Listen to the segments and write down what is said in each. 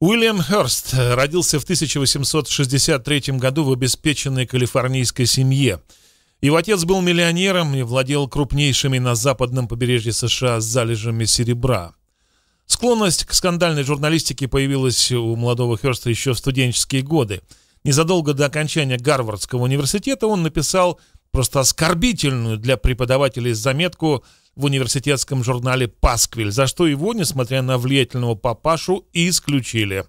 Уильям Херст родился в 1863 году в обеспеченной калифорнийской семье. Его отец был миллионером и владел крупнейшими на западном побережье США залежами серебра. Склонность к скандальной журналистике появилась у молодого Херста еще в студенческие годы. Незадолго до окончания Гарвардского университета он написал просто оскорбительную для преподавателей заметку в университетском журнале «Пасквиль», за что его, несмотря на влиятельного папашу, исключили.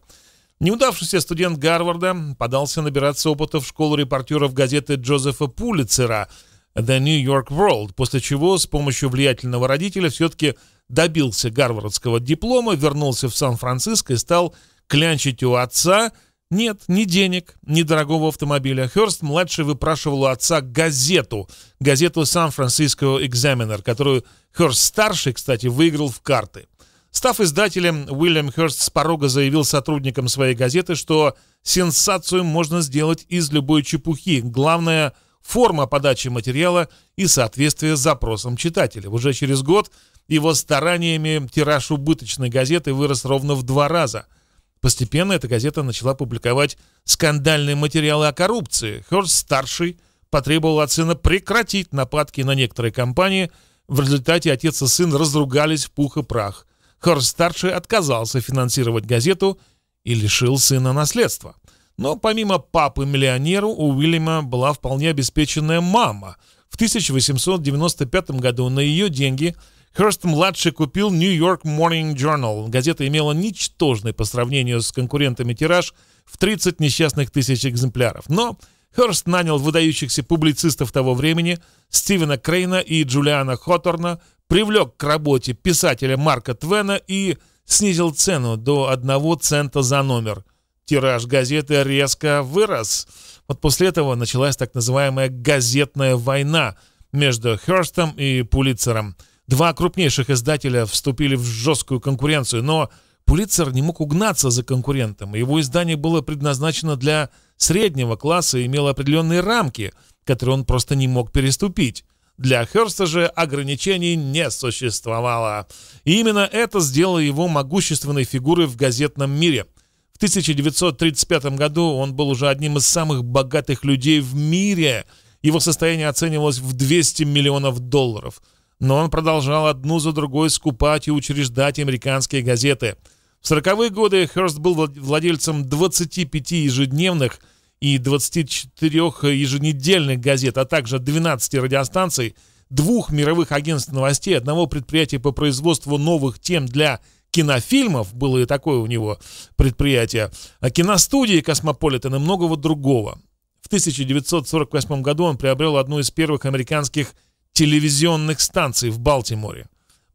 Неудавшийся студент Гарварда подался набираться опыта в школу репортеров газеты Джозефа Пулицера «The New York World», после чего с помощью влиятельного родителя все-таки добился гарвардского диплома, вернулся в Сан-Франциско и стал клянчить у отца – нет, ни денег, ни дорогого автомобиля. Хёрст-младший выпрашивал у отца газету, газету «Сан-Франциско Экзаменер», которую Хёрст-старший, кстати, выиграл в карты. Став издателем, Уильям Хёрст с порога заявил сотрудникам своей газеты, что сенсацию можно сделать из любой чепухи. Главное – форма подачи материала и соответствие запросам читателя. Уже через год его стараниями тираж убыточной газеты вырос ровно в два раза – Постепенно эта газета начала публиковать скандальные материалы о коррупции. Хёрст-старший потребовал от сына прекратить нападки на некоторые компании. В результате отец и сын разругались в пух и прах. Хёрст-старший отказался финансировать газету и лишил сына наследства. Но помимо папы-миллионера у Уильяма была вполне обеспеченная мама. В 1895 году на ее деньги – Херст-младший купил New York Morning Journal. Газета имела ничтожный по сравнению с конкурентами тираж в 30 несчастных тысяч экземпляров. Но Херст нанял выдающихся публицистов того времени Стивена Крейна и Джулиана Хоторна, привлек к работе писателя Марка Твена и снизил цену до 1 цента за номер. Тираж газеты резко вырос. Вот после этого началась так называемая «газетная война» между Херстом и Пулитцером – Два крупнейших издателя вступили в жесткую конкуренцию, но Пулитцер не мог угнаться за конкурентом. Его издание было предназначено для среднего класса и имело определенные рамки, которые он просто не мог переступить. Для Херста же ограничений не существовало. И именно это сделало его могущественной фигурой в газетном мире. В 1935 году он был уже одним из самых богатых людей в мире. Его состояние оценивалось в 200 миллионов долларов – но он продолжал одну за другой скупать и учреждать американские газеты. В 40-е годы Херст был владельцем 25 ежедневных и 24 еженедельных газет, а также 12 радиостанций, двух мировых агентств новостей, одного предприятия по производству новых тем для кинофильмов, было и такое у него предприятие, а киностудии «Космополитен» и многого другого. В 1948 году он приобрел одну из первых американских телевизионных станций в Балтиморе.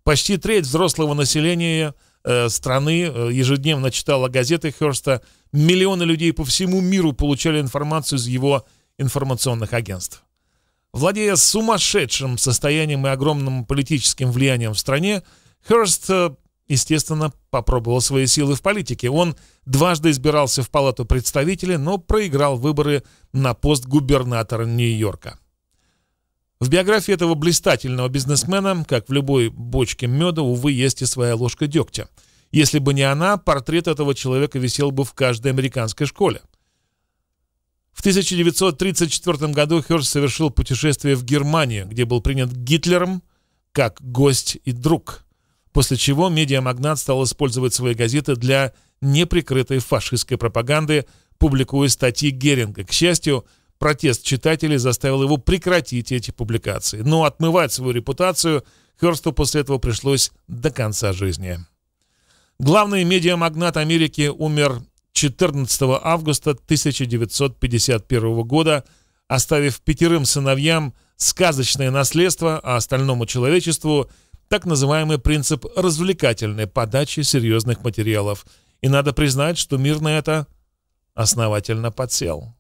Почти треть взрослого населения э, страны э, ежедневно читала газеты Херста. Миллионы людей по всему миру получали информацию из его информационных агентств. Владея сумасшедшим состоянием и огромным политическим влиянием в стране, Херст, э, естественно, попробовал свои силы в политике. Он дважды избирался в Палату представителей, но проиграл выборы на пост губернатора Нью-Йорка. В биографии этого блистательного бизнесмена, как в любой бочке меда, увы, есть и своя ложка дегтя. Если бы не она, портрет этого человека висел бы в каждой американской школе. В 1934 году Хёрст совершил путешествие в Германию, где был принят Гитлером как гость и друг, после чего медиамагнат стал использовать свои газеты для неприкрытой фашистской пропаганды, публикуя статьи Геринга. К счастью, протест читателей заставил его прекратить эти публикации. Но отмывать свою репутацию Хёрсту после этого пришлось до конца жизни. Главный медиамагнат Америки умер 14 августа 1951 года, оставив пятерым сыновьям сказочное наследство, а остальному человечеству так называемый принцип развлекательной подачи серьезных материалов. И надо признать, что мир на это основательно подсел.